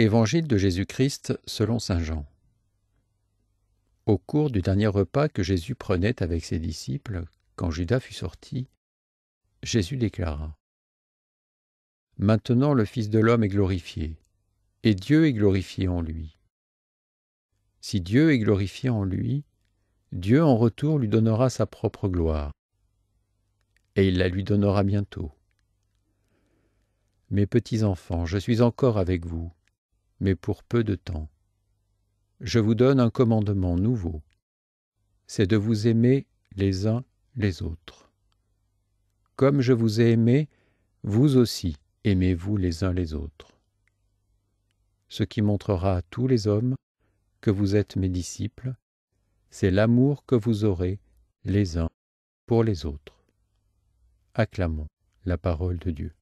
Évangile de Jésus-Christ selon Saint Jean. Au cours du dernier repas que Jésus prenait avec ses disciples, quand Judas fut sorti, Jésus déclara Maintenant le Fils de l'homme est glorifié, et Dieu est glorifié en lui. Si Dieu est glorifié en lui, Dieu en retour lui donnera sa propre gloire, et il la lui donnera bientôt. Mes petits enfants, je suis encore avec vous mais pour peu de temps. Je vous donne un commandement nouveau, c'est de vous aimer les uns les autres. Comme je vous ai aimé, vous aussi aimez-vous les uns les autres. Ce qui montrera à tous les hommes que vous êtes mes disciples, c'est l'amour que vous aurez les uns pour les autres. Acclamons la parole de Dieu.